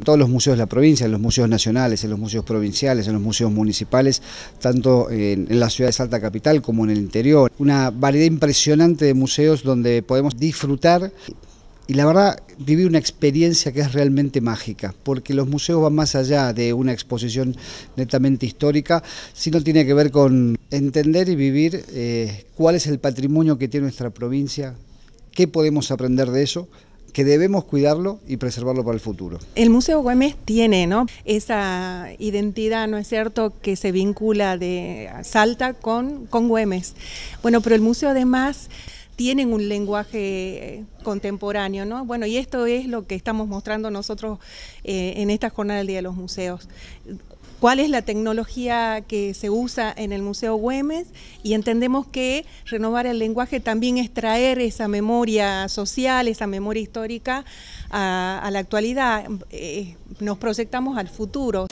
todos los museos de la provincia, en los museos nacionales, en los museos provinciales, en los museos municipales, tanto en, la ciudad de Salta Capital como en el interior. Una variedad impresionante de museos donde podemos disfrutar y la verdad vivir una experiencia que es realmente mágica, porque los museos van más allá de una exposición netamente histórica, sino tiene que ver con entender y vivir eh, cuál es el patrimonio que tiene nuestra provincia, qué podemos aprender de eso que debemos cuidarlo y preservarlo para el futuro. El Museo Güemes tiene ¿no? esa identidad, ¿no es cierto?, que se vincula de Salta con, con Güemes. Bueno, pero el museo además tiene un lenguaje eh, contemporáneo, ¿no? Bueno, y esto es lo que estamos mostrando nosotros eh, en esta jornada del Día de los Museos cuál es la tecnología que se usa en el Museo Güemes y entendemos que renovar el lenguaje también es traer esa memoria social, esa memoria histórica a, la actualidad. Eh, nos proyectamos al futuro.